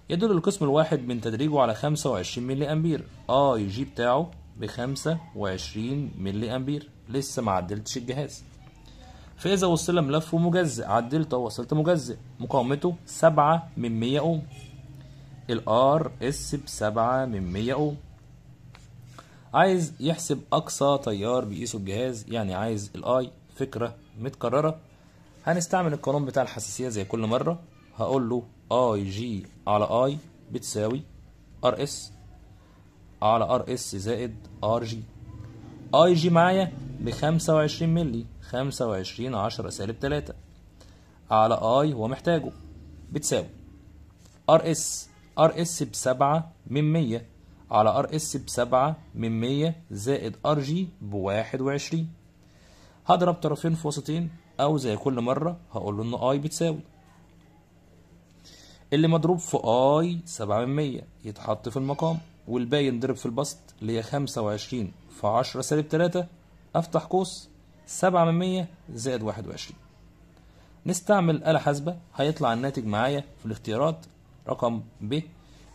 يدل القسم الواحد من تدريجه على 25 ملي أمبير اي جي بتاعه ب 25 ملي أمبير لسه ما عدلتش الجهاز فإذا وصل ملفه مجزئ عدلته وصلت مجزئ مقاومته 7 من 100 أوم الار اس ب 7 من 100 أوم عايز يحسب أقصى تيار بيقيسه الجهاز يعني عايز الاي فكرة متكررة هنستعمل القانون بتاع الحساسية زي كل مرة هقول له اي جي على اي بتساوي ار اس على ار اس زائد ار جي اي جي معايا ب 25 مللي خمسة وعشرين عشرة سالب تلاتة على I هو محتاجه بتساوي ار اس ار اس بسبعة من مية على ار اس بسبعة من مية زائد ار جي بواحد وعشرين هضرب طرفين في وسطين او زي كل مرة هقول له ان اي بتساوي اللي مضروب في اي سبعة من مية يتحط في المقام والباقي ينضرب في البسط اللي هي خمسة وعشرين في عشرة سالب تلاتة افتح قوس 7 من 100 زائد 21 نستعمل آلة حاسبة هيطلع الناتج معايا في الاختيارات رقم ب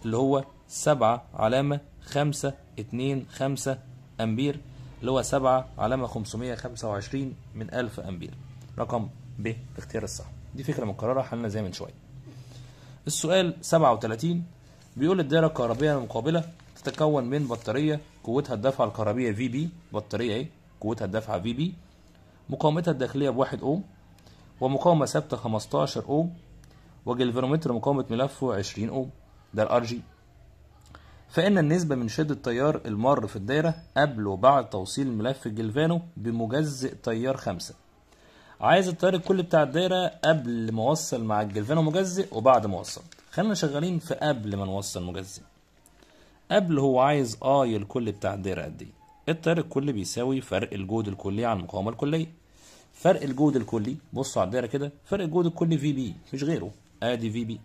اللي هو 7 علامة 5 2 5 أمبير اللي هو 7 علامة 525 من 1000 أمبير رقم ب الاختيار الصح دي فكرة مكررة حلنا زي من شوية السؤال 37 بيقول الدائرة الكهربية المقابلة تتكون من بطارية قوتها الدفعة الكهربية في بي بطارية ايه قوتها الدفعة في بي مقاومتها الداخلية بواحد أوم ومقاومة ثابتة 15 أوم وجلفانومتر مقاومة ملفه 20 أوم ده الار جي فإن النسبة من شدة تيار المار في الدايرة قبل وبعد توصيل ملف الجلفانو بمجزئ تيار خمسة عايز التيار الكلي بتاع الدايرة قبل ما أوصل مع الجلفانو مجزئ وبعد ما أوصل خلينا شغالين في قبل ما نوصل مجزئ قبل هو عايز اي الكل بتاع الدايرة قد ايه التيار الكلي بيساوي فرق الجهد الكلي عن المقاومة الكلية فرق الجهد الكلي بص على الدايرة كده فرق الجهد الكلي في بي مش غيره ادي في بي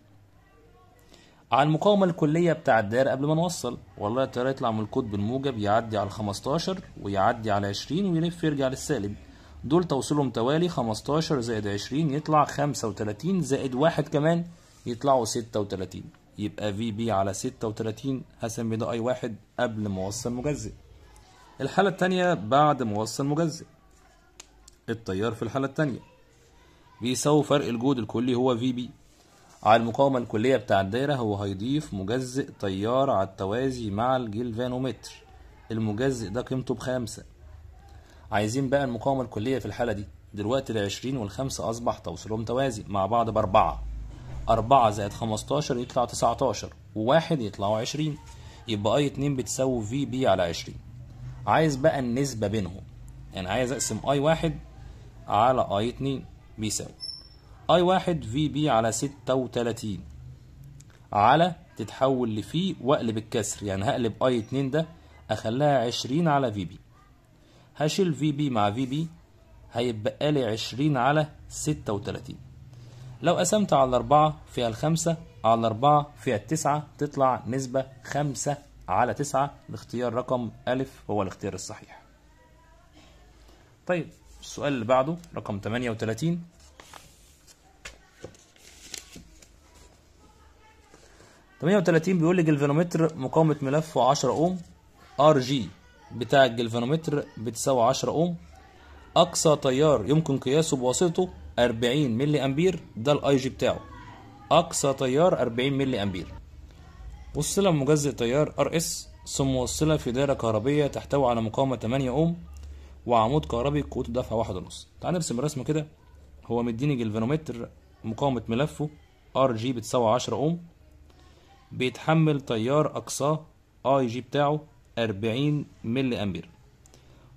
على المقاومة الكلية بتاع الدائرة قبل ما نوصل والله التيار يطلع من القطب الموجب يعدي على 15 ويعدي على 20 ويلف يرجع للسالب دول توصيلهم توالي 15 زائد 20 يطلع 35 زائد واحد كمان يطلعوا 36 يبقى في بي على 36 هسمي ده اي واحد قبل ما اوصل مجزئ الحالة التانية بعد موصل مجزئ التيار في الحالة التانية بيساوي فرق الجهد الكلي هو في بي على المقاومة الكلية بتاع الدايرة هو هيضيف مجزئ تيار على التوازي مع الجلفانومتر المجزئ ده قيمته بخمسة عايزين بقى المقاومة الكلية في الحالة دي دلوقتي العشرين والخمسة أصبح توصيلهم توازي مع بعض بأربعة أربعة زائد خمستاشر يطلع تسعتاشر وواحد يطلعوا عشرين يبقى أي اتنين بتساوي في بي على عشرين عايز بقى النسبة بينهم يعني عايز اقسم اي واحد على اي اتنين بيساوي اي واحد في بي على ستة وتلاتين على تتحول لفي واقلب الكسر يعني هقلب اي اتنين ده اخليها عشرين على في بي هشيل في بي مع في بي هيبقى لي عشرين على ستة وتلاتين لو قسمت على الأربعة فيها الخمسة على الأربعة فيها التسعة تطلع نسبة خمسة على تسعة الاختيار رقم ألف هو الاختيار الصحيح طيب السؤال اللي بعده رقم 38 38 بيقول لي جلفانومتر مقاومة ملفه 10 أوم ار جي بتاع الجلفانومتر بتساوي 10 أوم أقصى تيار يمكن قياسه بواسطته 40 ملي أمبير ده الأي جي بتاعه أقصى تيار 40 ملي أمبير وصل مجزئ تيار ار اس ثم وصل في دائرة كهربية تحتوي على مقاومة 8 اوم وعمود كهربي قوته دفع واحد ونص تعال نرسم رسمة كده هو مديني جلفانومتر مقاومة ملفه ار جي بتساوي 10 اوم بيتحمل تيار اقصاه اي جي بتاعه 40 ملي امبير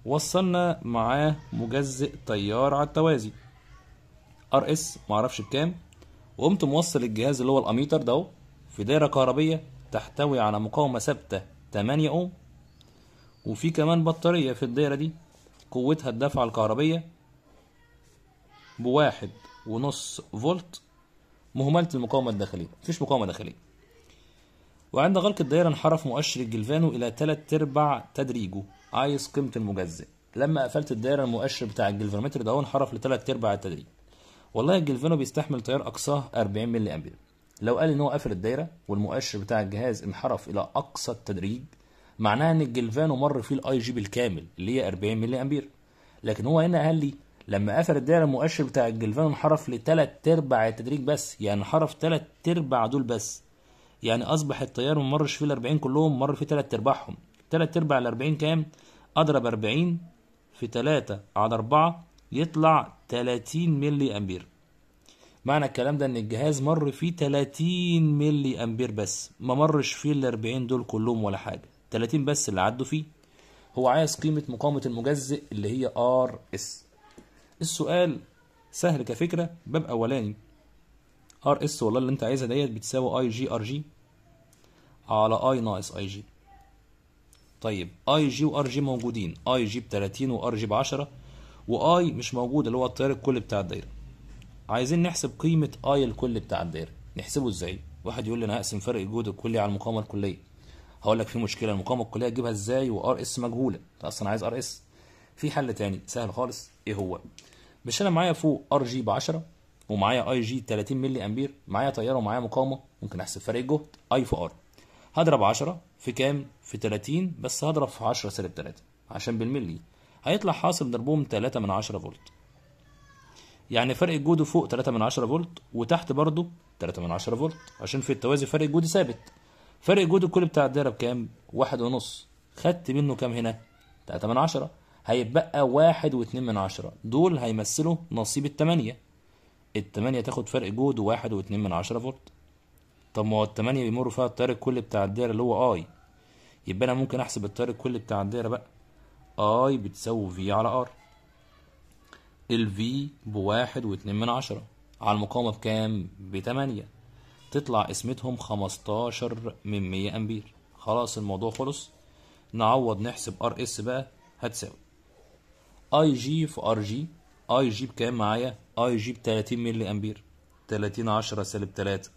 وصلنا معاه مجزئ تيار على التوازي ار اس معرفش بكام وقمت موصل الجهاز اللي هو الاميتر ده في دايره كهربيه تحتوي على مقاومة ثابتة 8 أوم وفي كمان بطارية في الدايرة دي قوتها الدفعة الكهربية بواحد ونص فولت مهملة المقاومة الداخلية مفيش مقاومة داخلية وعند غلق الدايرة انحرف مؤشر الجلفانو إلى تلات أرباع تدريجه عايز قيمة المجزئ لما قفلت الدايرة المؤشر بتاع الجلفانومتر ده انحرف لتلات أرباع التدريج والله الجلفانو بيستحمل تيار أقصاه 40 ملي أمبير لو قال ان هو قافل الدايره والمؤشر بتاع الجهاز انحرف الى اقصى التدريج معناها ان الجلفانو مر فيه الاي جي بالكامل اللي هي 40 ملي امبير لكن هو هنا قال لي لما قفل الدايره المؤشر بتاع الجلفانو انحرف لتلات ارباع التدريج بس يعني انحرف تلات ارباع دول بس يعني اصبح التيار ما مرش فيه ال 40 كلهم مر فيه تلات ارباعهم تلات ارباع ال 40 كام اضرب 40 في 3 على 4 يطلع 30 ملي امبير معنى الكلام ده ان الجهاز مر فيه 30 ملي امبير بس ما مرش فيه ال 40 دول كلهم ولا حاجه 30 بس اللي عدوا فيه هو عايز قيمه مقاومه المجزئ اللي هي ار اس السؤال سهل كفكره باب اولاني ار اس والله اللي انت عايزها ديت بتساوي اي جي ار جي على اي ناقص اي جي طيب اي جي وار جي موجودين اي جي ب 30 وار جي ب 10 واي مش موجود اللي هو التيار الكلي بتاع الدايره عايزين نحسب قيمة اي الكل بتاع الدايرة نحسبه ازاي واحد يقول لي انا هقسم فرق الجهد الكلي على المقاومة الكلية هقول لك في مشكلة المقاومة الكلية تجيبها ازاي وار اس مجهولة انت اصلا عايز ار اس في حل تاني سهل خالص ايه هو مش انا معايا فوق ار جي ب 10 ومعايا اي جي 30 ملي امبير معايا تيار ومعايا مقاومة ممكن احسب فرق الجهد اي في ار هضرب 10 في كام في 30 بس هضرب في 10 سالب 3 عشان بالملي هيطلع حاصل ضربهم 3 من 10 فولت يعني فرق الجهد فوق 3 من 10 فولت وتحت برضه 3 من 10 فولت عشان في التوازي فرق الجهد ثابت فرق الجهد الكلي بتاع الدايره بكام؟ واحد ونص خدت منه كام هنا؟ 3 من 10 هيتبقى واحد واتنين من عشرة دول هيمثلوا نصيب التمانية التمانية تاخد فرق جهد واحد واتنين من عشرة فولت طب ما هو التمانية بيمر فيها التيار الكلي بتاع الدايرة اللي هو اي يبقى انا ممكن احسب التيار الكلي بتاع الدايرة بقى اي بتساوي في على ار ال في بواحد واتنين من عشرة على المقاومة بكام؟ بتمانية تطلع قسمتهم خمستاشر من مية أمبير خلاص الموضوع خلص نعوض نحسب ار اس بقى هتساوي اي جي في ار جي اي جي بكام معايا؟ اي جي ب 30 ملي امبير 30 10 سالب 3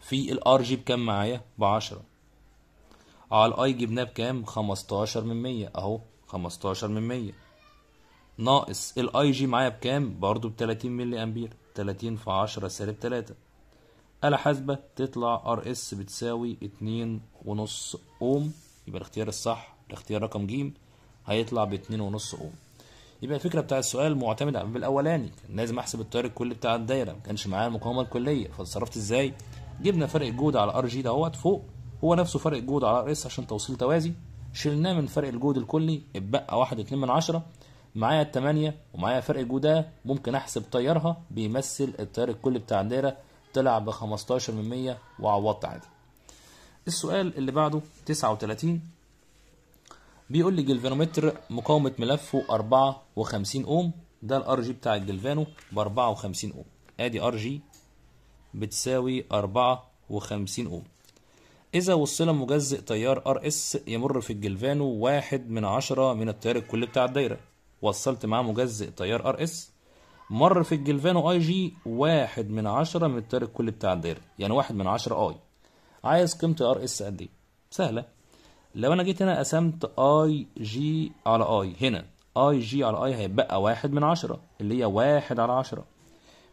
في الار جي بكام معايا؟ ب 10 على الاي جبناه بكام؟ 15 من 100 اهو 15 من 100 ناقص الاي جي معايا بكام برضو ب 30 مللي امبير 30 في 10 سالب 3 آلة حاسبة تطلع ار اس بتساوي 2.5 اوم يبقى الاختيار الصح الاختيار رقم ج هيطلع ب 2.5 اوم يبقى الفكره بتاع السؤال معتمده على الاولاني كان لازم احسب التيار الكلي بتاع الدايره ما كانش معايا المقاومه الكليه فاتصرفت ازاي جبنا فرق الجهد على ار جي دهوت فوق هو نفسه فرق الجهد على ار اس عشان توصيل توازي شلناه من فرق الجهد الكلي اتبقى 1.2 من عشرة معايا التمانية ومعايا فرق جودة ممكن أحسب تيارها بيمثل التيار الكلي بتاع الدايرة طلع ب 15 من 100 وعوضت عادي السؤال اللي بعده 39 بيقول لي جلفانومتر مقاومة ملفه 54 أوم ده الار جي بتاع الجلفانو ب 54 أوم ادي ار جي بتساوي 54 أوم إذا وصل مجزء تيار ار اس يمر في الجلفانو واحد من عشرة من التيار الكلي بتاع الدايرة وصلت معاه مجزئ تيار ار اس مر في الجلفانو اي جي واحد من عشرة من التيار الكلي بتاع الدايرة يعني واحد من عشرة اي عايز قيمة ار اس قد ايه سهلة لو انا جيت هنا قسمت اي جي على اي هنا اي جي على اي هيبقى واحد من عشرة اللي هي واحد على عشرة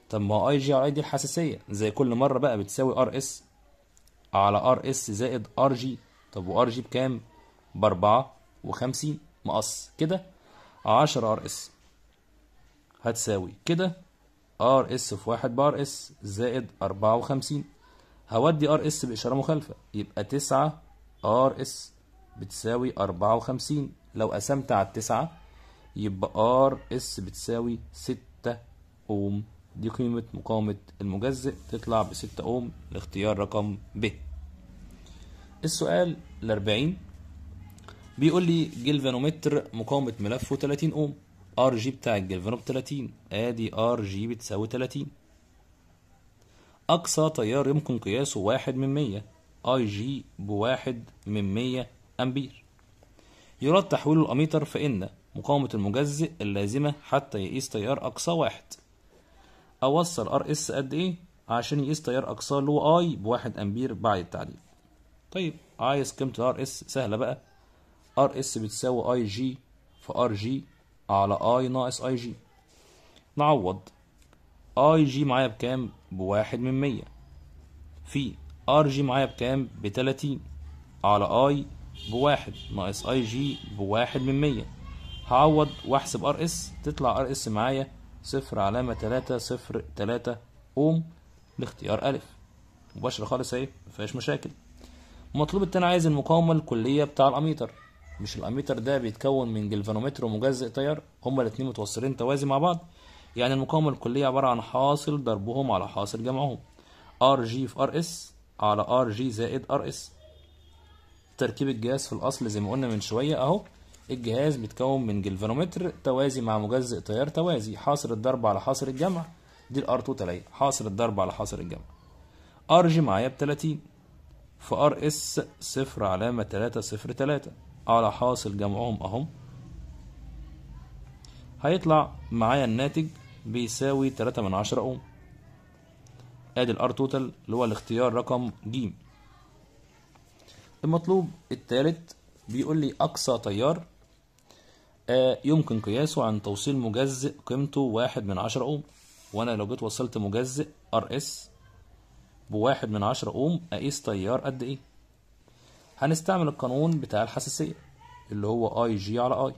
طب ما اي جي على اي دي الحساسية زي كل مرة بقى بتساوي ار اس على ار اس زائد ار جي طب وار جي بكام؟ بأربعة وخمسين مقص كده 10 ار اس هتساوي كده ار اس في 1 بار اس زائد 54 هودي ار اس بإشارة مخالفة يبقى 9 ار اس بتساوي 54 لو قسمت على 9 يبقى ار اس بتساوي 6 اوم دي قيمة مقاومة المجزئ تطلع بستة اوم لاختيار رقم ب السؤال الأربعين بيقول لي جلفانومتر مقاومة ملفه 30 اوم ار جي بتاع الجلفانو ب 30 ادي ار جي بتساوي 30 أقصى تيار يمكن قياسه واحد من مية اي جي بواحد من مية أمبير يراد تحويل الأميتر فإن مقاومة المجزئ اللازمة حتى يقيس تيار أقصى واحد أوصل ار اس قد إيه عشان يقيس تيار أقصى هو اي بواحد أمبير بعد التعديل طيب عايز قيمة ار اس سهلة بقى ار اس بتساوي اي جي في ار جي على اي ناقص اي جي نعوض اي جي معايا بكام بواحد من مية في ار جي معايا بكام بتلاتين على اي بواحد ناقص اي جي بواحد من مية هعوض واحسب ار اس تطلع ار اس معايا صفر علامة تلاتة صفر تلاتة اوم لاختيار الف مباشرة خالص اهي مفيهاش مشاكل المطلوب التاني عايز المقاومة الكلية بتاع الأميتر مش الاميتر ده بيتكون من جلفانومتر ومجزئ تيار هما الاثنين متوصلين توازي مع بعض يعني المقاومه الكليه عباره عن حاصل ضربهم على حاصل جمعهم ار جي في ار اس على ار جي زائد ار اس تركيب الجهاز في الاصل زي ما قلنا من شويه اهو الجهاز بيتكون من جلفانومتر توازي مع مجزئ تيار توازي حاصل الضرب على حاصل الجمع دي الار تلاقي حاصل الضرب على حاصل الجمع ار جي معايا ب 30 في ار اس صفر علامة تلاتة صفر تلاتة على حاصل جمعهم اهم هيطلع معايا الناتج بيساوي تلاتة من عشرة اوم ادي الار توتال اللي هو الاختيار رقم ج المطلوب التالت بيقول لي اقصى تيار آه، يمكن قياسه عن توصيل مجزئ قيمته واحد من عشرة اوم وانا لو جيت وصلت مجزئ ار اس بواحد من عشرة اوم اقيس تيار قد ايه هنستعمل القانون بتاع الحساسية اللي هو اي جي على اي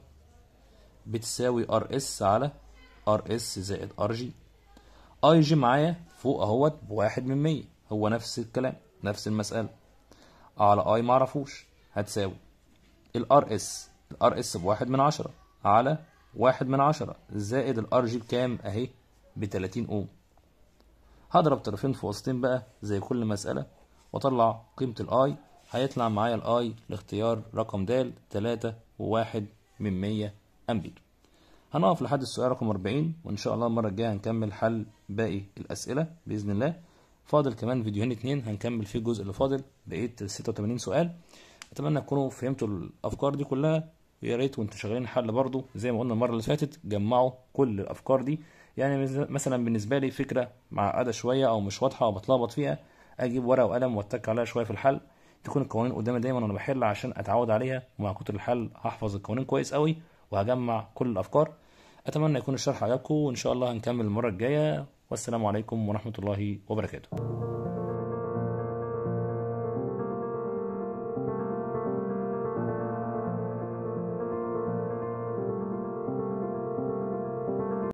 بتساوي ار اس على ار اس زائد ار جي اي جي معايا فوق اهوت بواحد من مية هو نفس الكلام نفس المسألة على اي معرفوش هتساوي الار اس الار اس بواحد من عشرة على واحد من عشرة زائد الار جي بكام اهي بتلاتين اوم هضرب طرفين في وسطين بقى زي كل مسألة واطلع قيمة الاي هيطلع معايا الاي لاختيار رقم د 3 و1 من 100 امبير هنقف لحد السؤال رقم 40 وان شاء الله المره الجايه هنكمل حل باقي الاسئله باذن الله فاضل كمان فيديوهين اتنين هنكمل فيه الجزء اللي فاضل بقيت 86 سؤال اتمنى تكونوا فهمتوا الافكار دي كلها ويا ريت وانتوا شغالين حل برضو زي ما قلنا المره اللي فاتت جمعوا كل الافكار دي يعني مثلا بالنسبه لي فكره معقده شويه او مش واضحه او بتلخبط فيها اجيب ورقه وقلم واتك عليها شويه في الحل تكون القوانين قدامي دايما وانا بحل عشان اتعود عليها ومع كتر الحل هحفظ القوانين كويس قوي وهجمع كل الافكار اتمنى يكون الشرح عجبكم وان شاء الله هنكمل المره الجايه والسلام عليكم ورحمه الله وبركاته